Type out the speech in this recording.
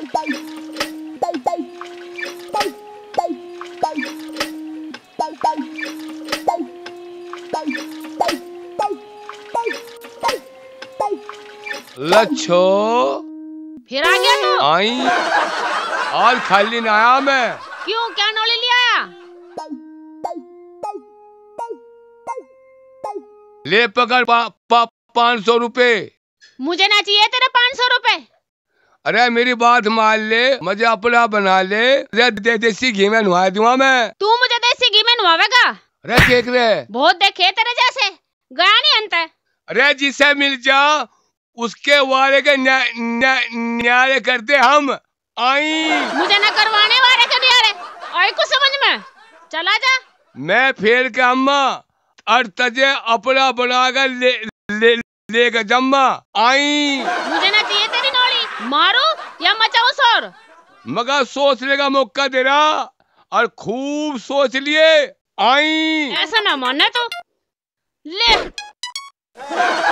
लच्छो फिर आ गया तो आई और खाली ना आया मैं क्यों क्या नौले लिया ले पकड़ पा, पा, पाँच सौ रूपए मुझे ना चाहिए तेरे पाँच सौ रूपए अरे मेरी बात मान ले मुझे अपना बना ले दे देसी घी में नुहा दूंगा मैं तू मुझे देसी घी में नुहावेगा अरे देख रहे बहुत देखे तेरे जैसे गया नहीं अंत अरे जिसे मिल जा उसके वाले के न्यारे करते हम आई मुझे न करवाने वाले के न्यारे आई कुछ समझ में चला जा मैं फेर के अम्मा और तजे अपना बनाकर ले ले लेकर जम्मा आई मारो या मचाओ सर मगर सोचने का मौका दे रहा और खूब सोच लिए आई ऐसा ना मानना तो ले